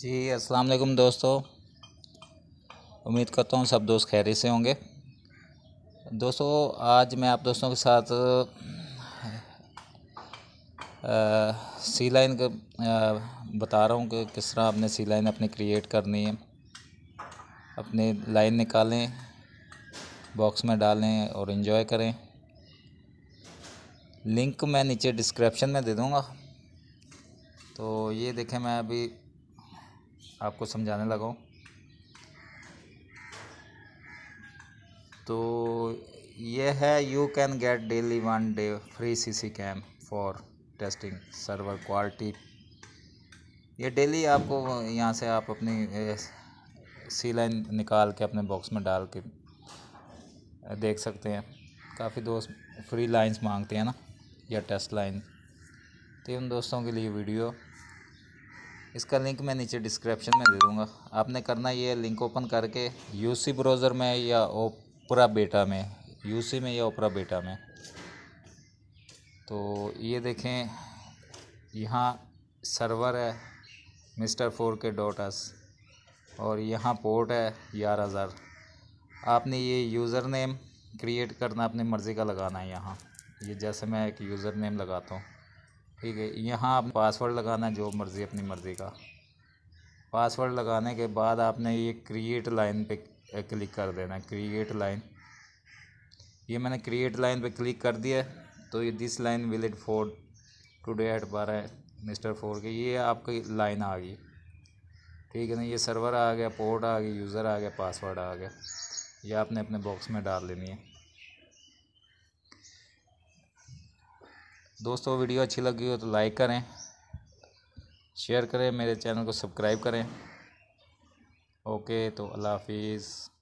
जी अस्सलाम वालेकुम दोस्तों उम्मीद करता हूँ सब दोस्त खैर से होंगे दोस्तों आज मैं आप दोस्तों के साथ आ, सी लाइन का बता रहा हूँ कि किस तरह आपने सी लाइन अपने क्रिएट करनी है अपने लाइन निकालें बॉक्स में डालें और इन्जॉय करें लिंक मैं नीचे डिस्क्रिप्शन में दे दूँगा तो ये देखें मैं अभी आपको समझाने लगा हूँ तो ये है you can get daily one day free C C cam for testing server quality ये डेली आपको यहाँ से आप अपनी सी लाइन निकाल के अपने बॉक्स में डाल के देख सकते हैं काफ़ी दोस्त फ्री लाइंस मांगते हैं ना या टेस्ट लाइन तो उन दोस्तों के लिए वीडियो इसका लिंक मैं नीचे डिस्क्रिप्शन में दे दूँगा आपने करना ये लिंक ओपन करके यूसी ब्राउज़र में या ओपरा बेटा में यूसी में या ओपरा बेटा में तो ये देखें यहाँ सर्वर है mister four K dot S और यहाँ पोर्ट है ग्यारह हज़ार आपने ये यूज़र नेम क्रिएट करना अपनी मर्ज़ी का लगाना है यहाँ ये जैसे मैं एक यूज़र नेम लगाता हूँ ठीक है यहाँ आप पासवर्ड लगाना जो मर्ज़ी अपनी मर्ज़ी का पासवर्ड लगाने के बाद आपने ये क्रिएट लाइन पे क्लिक कर देना क्रिएट लाइन ये मैंने क्रिएट लाइन पे क्लिक कर दिया तो ये this line valid for today at बारह मिस्टर फोर के ये आपकी लाइन आ गई ठीक है ना ये सर्वर आ गया पोर्ट आ गया यूज़र आ गया पासवर्ड आ गया ये आपने अपने बॉक्स में डाल लेनी है दोस्तों वीडियो अच्छी लगी हो तो लाइक करें शेयर करें मेरे चैनल को सब्सक्राइब करें ओके तो अल्लाह हाफिज़